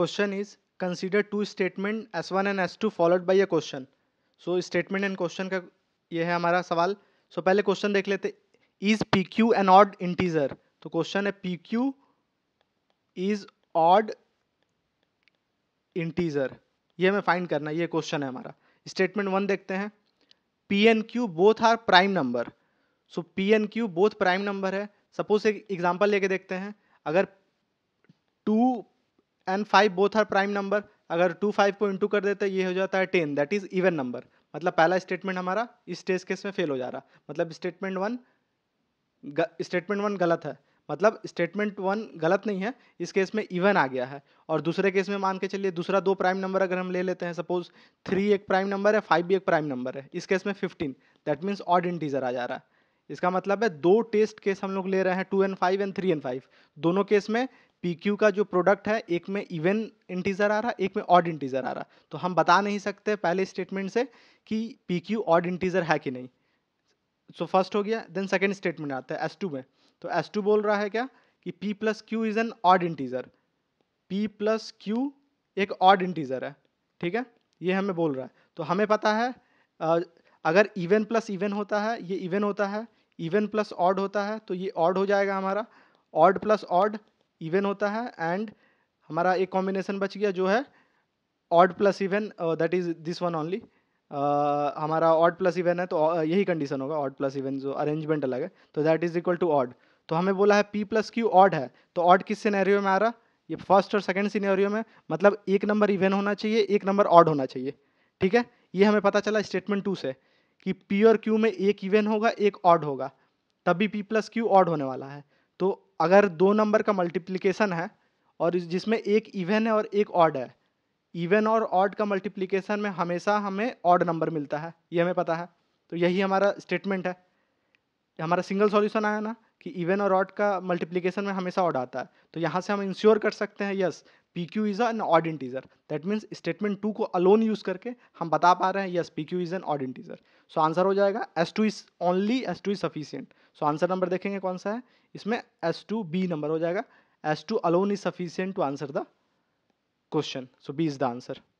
question is consider two statement S one and S two followed by a question so statement and question का ये है हमारा सवाल सो so, पहले question देख लेते is P Q an odd integer तो क्वेश्चन है P Q is odd integer ये हमें फाइंड करना ये क्वेश्चन है हमारा स्टेटमेंट वन देखते हैं P and Q both are prime number so P and Q both prime number है सपोज एक एग्जाम्पल लेके देखते हैं अगर two and five both are prime number अगर टू फाइव को इंटू कर देते ये हो जाता है ten that is even number मतलब पहला स्टेटमेंट हमारा इस टेस्ट केस में फेल हो जा रहा मतलब स्टेटमेंट वन स्टेटमेंट वन गलत है मतलब स्टेटमेंट वन गलत नहीं है इस केस में इवन आ गया है और दूसरे केस में मान के चलिए दूसरा दो प्राइम नंबर अगर हम ले लेते हैं सपोज थ्री एक प्राइम नंबर है फाइव भी एक प्राइम नंबर है इस केस में fifteen that means odd integer आ जा रहा है इसका मतलब है दो टेस्ट केस हम लोग ले रहे हैं two and five and three and five दोनों केस में पी क्यू का जो प्रोडक्ट है एक में इवन इंटीजर आ रहा है एक में ऑड इंटीजर आ रहा तो हम बता नहीं सकते पहले स्टेटमेंट से कि पी क्यू ऑड इंटीजर है कि नहीं सो फर्स्ट हो गया देन सेकेंड स्टेटमेंट आता है एस टू में तो एस टू बोल रहा है क्या कि P plus Q is an odd integer P plus Q एक ऑड इंटीजर है ठीक है ये हमें बोल रहा है तो हमें पता है अगर इवन प्लस इवन होता है ये इवन होता है इवन प्लस ऑड होता है तो ये ऑड हो जाएगा हमारा ऑड प्लस ऑड इवन होता है एंड हमारा एक कॉम्बिनेशन बच गया जो है odd plus even that is this one only हमारा ऑड प्लस इवन है तो uh, यही कंडीशन होगा ऑड प्लस इवन जो अरेंजमेंट अलग है तो that is equal to odd तो हमें बोला है पी प्लस क्यू ऑड है तो ऑड किस सिनेरियो में आ रहा ये फर्स्ट और सेकंड सिनेरियो में मतलब एक नंबर इवन होना चाहिए एक नंबर ऑड होना चाहिए ठीक है ये हमें पता चला स्टेटमेंट टू से कि और क्यू में एक इवेन होगा एक ऑड होगा तभी पी प्लस क्यू ऑड होने वाला है तो अगर दो नंबर का मल्टीप्लिकेशन है और जिसमें एक इवेन है और एक ऑड है इवेन और ऑड का मल्टीप्लिकेशन में हमेशा हमें ऑड नंबर मिलता है ये हमें पता है तो यही हमारा स्टेटमेंट है हमारा सिंगल सॉल्यूशन आया ना कि इवन और ऑड का मल्टीप्लिकेशन में हमेशा ऑड आता है तो यहाँ से हम इंश्योर कर सकते हैं yes P Q is an odd integer that means statement two को अलोन यूज करके हम बता पा रहे हैं yes P Q is an odd integer so answer हो जाएगा S two is only S two is sufficient so answer number देखेंगे कौन सा है इसमें एस टू बी नंबर हो जाएगा S two alone is sufficient to answer the question so B is the answer